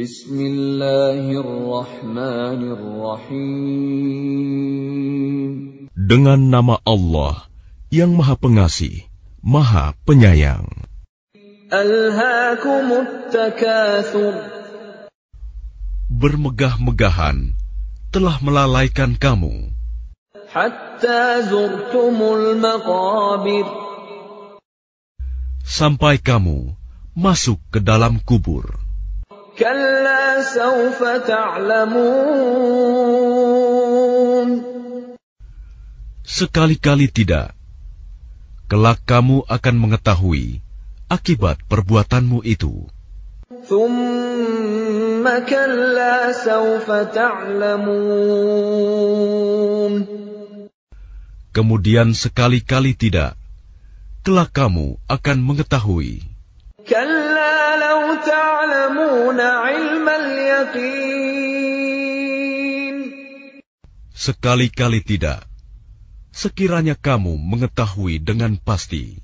Bismillahirrahmanirrahim. Dengan nama Allah yang Maha Pengasih, Maha Penyayang. Bermegah-megahan telah melalaikan kamu. Sampai kamu masuk ke dalam kubur. Sekali-kali tidak. Kelak kamu akan mengetahui akibat perbuatanmu itu. Kemudian sekali-kali tidak. Kelak kamu akan mengetahui. Kalla Sekali-kali tidak. Sekiranya kamu mengetahui dengan pasti.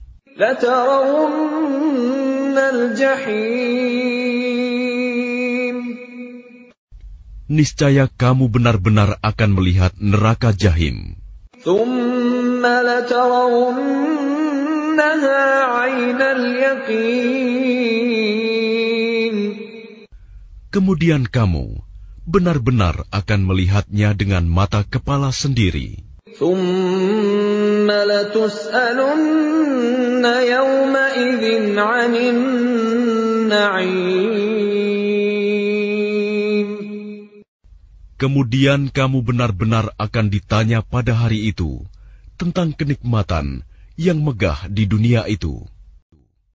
Niscaya kamu benar-benar akan melihat neraka jahim. عين اليقين kemudian kamu benar-benar akan melihatnya dengan mata kepala sendiri. Kemudian kamu benar-benar akan ditanya pada hari itu tentang kenikmatan yang megah di dunia itu.